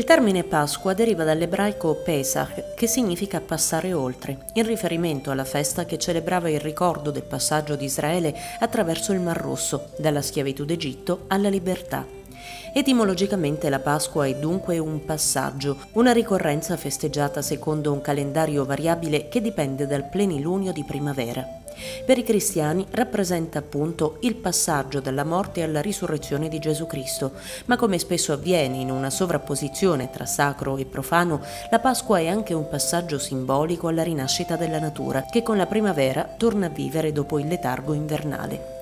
Il termine Pasqua deriva dall'ebraico Pesach, che significa passare oltre, in riferimento alla festa che celebrava il ricordo del passaggio di Israele attraverso il Mar Rosso, dalla schiavitù d'Egitto alla libertà. Etimologicamente la Pasqua è dunque un passaggio, una ricorrenza festeggiata secondo un calendario variabile che dipende dal plenilunio di primavera. Per i cristiani rappresenta appunto il passaggio dalla morte alla risurrezione di Gesù Cristo, ma come spesso avviene in una sovrapposizione tra sacro e profano, la Pasqua è anche un passaggio simbolico alla rinascita della natura, che con la primavera torna a vivere dopo il letargo invernale.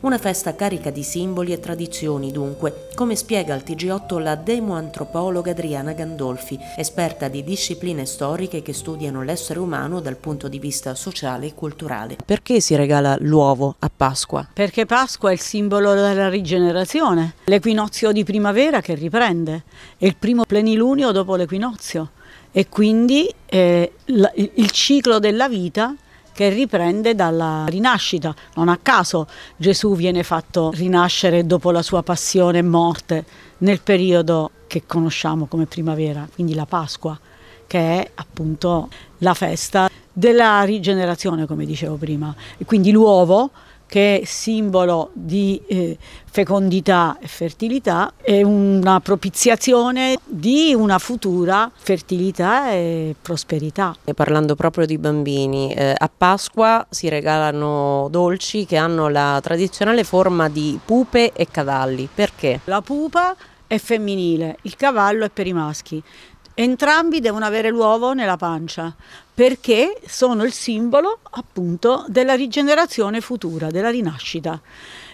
Una festa carica di simboli e tradizioni dunque, come spiega al TG8 la demoantropologa Adriana Gandolfi, esperta di discipline storiche che studiano l'essere umano dal punto di vista sociale e culturale. Perché si regala l'uovo a Pasqua? Perché Pasqua è il simbolo della rigenerazione, l'equinozio di primavera che riprende, è il primo plenilunio dopo l'equinozio e quindi eh, il ciclo della vita che riprende dalla rinascita. Non a caso Gesù viene fatto rinascere dopo la sua passione e morte nel periodo che conosciamo come primavera, quindi la Pasqua, che è appunto la festa della rigenerazione, come dicevo prima. E quindi l'uovo che è simbolo di eh, fecondità e fertilità, è una propiziazione di una futura fertilità e prosperità. E parlando proprio di bambini, eh, a Pasqua si regalano dolci che hanno la tradizionale forma di pupe e cavalli. Perché? La pupa è femminile, il cavallo è per i maschi. Entrambi devono avere l'uovo nella pancia perché sono il simbolo appunto della rigenerazione futura, della rinascita.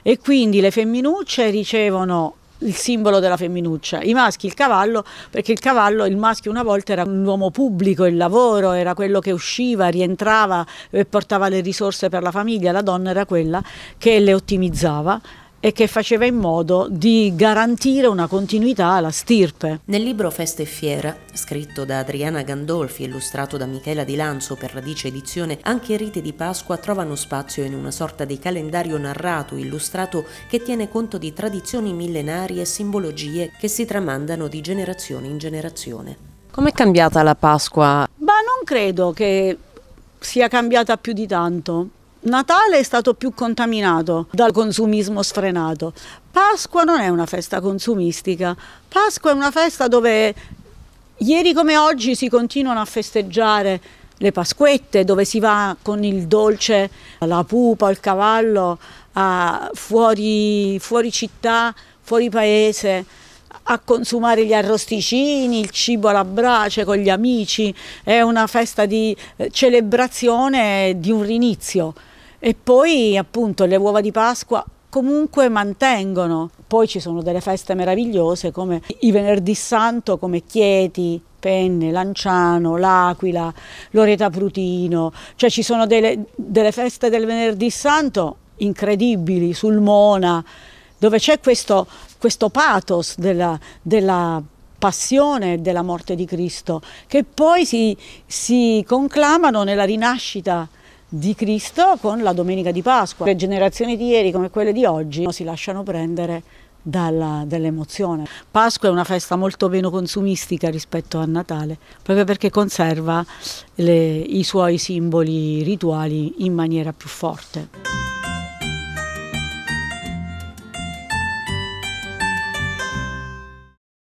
E quindi le femminucce ricevono il simbolo della femminuccia, i maschi il cavallo, perché il cavallo, il maschio una volta era un uomo pubblico, il lavoro, era quello che usciva, rientrava e portava le risorse per la famiglia, la donna era quella che le ottimizzava e che faceva in modo di garantire una continuità alla stirpe. Nel libro Festa e Fiera, scritto da Adriana Gandolfi e illustrato da Michela Di Lanzo per Radice Edizione, anche i riti di Pasqua trovano spazio in una sorta di calendario narrato, illustrato, che tiene conto di tradizioni millenarie e simbologie che si tramandano di generazione in generazione. Com'è cambiata la Pasqua? Ma non credo che sia cambiata più di tanto Natale è stato più contaminato dal consumismo sfrenato. Pasqua non è una festa consumistica, Pasqua è una festa dove ieri come oggi si continuano a festeggiare le Pasquette, dove si va con il dolce, la pupa, il cavallo, fuori, fuori città, fuori paese a consumare gli arrosticini, il cibo alla brace con gli amici, è una festa di eh, celebrazione di un rinizio. E poi appunto le uova di Pasqua comunque mantengono. Poi ci sono delle feste meravigliose come i venerdì santo, come Chieti, Penne, Lanciano, L'Aquila, Loreta Prutino, cioè ci sono delle, delle feste del venerdì santo incredibili, sul Mona, dove c'è questo, questo pathos della, della passione e della morte di Cristo, che poi si, si conclamano nella rinascita di Cristo con la domenica di Pasqua. Le generazioni di ieri come quelle di oggi si lasciano prendere dall'emozione. Pasqua è una festa molto meno consumistica rispetto a Natale, proprio perché conserva le, i suoi simboli rituali in maniera più forte.